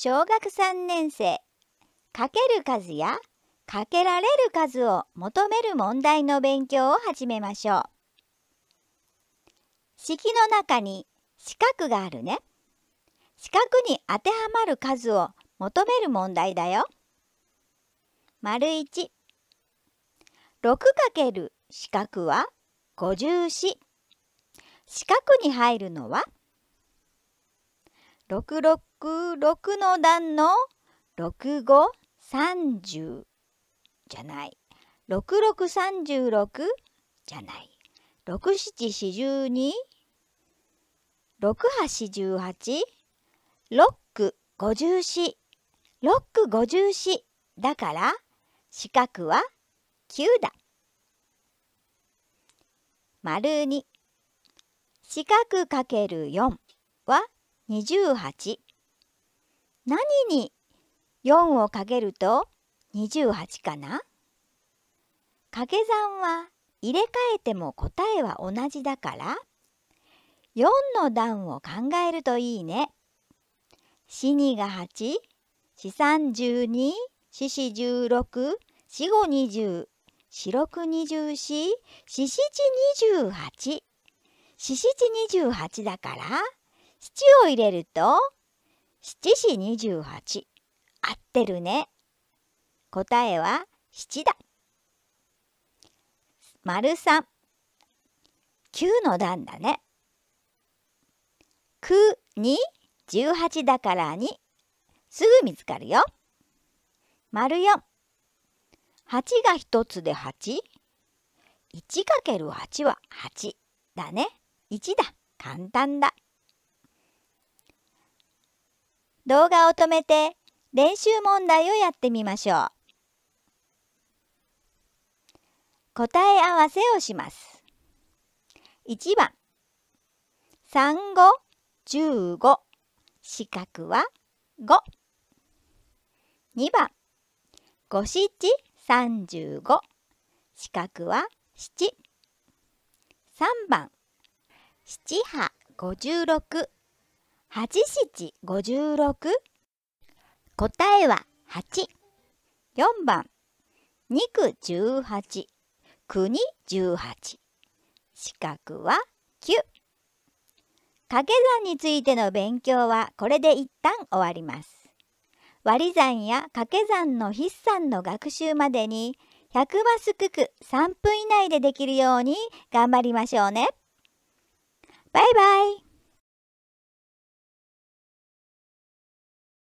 小学3年生かける数やかけられる数を求める問題の勉強を始めましょう式の中に四角があるね四角に当てはまる数を求める問題だよ丸 1, 1ける四角は54四角に入るのは「六六6の段の六五三十じゃない。六三十六じゃない。六七四十二。六八8ロック54ロック54だから四角は九だ。丸2四角かける4は28何に4をかけると28かな掛け算は入れ替えても答えは同じだから4の段を考えるといいね。死にが8、四三十二、四四十六、四五二十、四六二十四、四七二十八。四七二十八だから七を入れると、七四二十八。合ってるね。答えは七だ。丸三。九の段だね。九二十八だから二すぐ見つかるよ。丸四。八が一つで八。1×8 は8だね。1だ。簡単だ。動画を止めて練習問題をやってみましょう。答え合わせをします。1番産後15四角は5 2番五七三十五四角は七3番七波56八七五十六。答えは八。四番肉18国十八。四角は九。掛け算についての勉強はこれで一旦終わります割り算や掛け算の筆算の学習までに100マスクク3分以内でできるように頑張りましょうね。バイバイ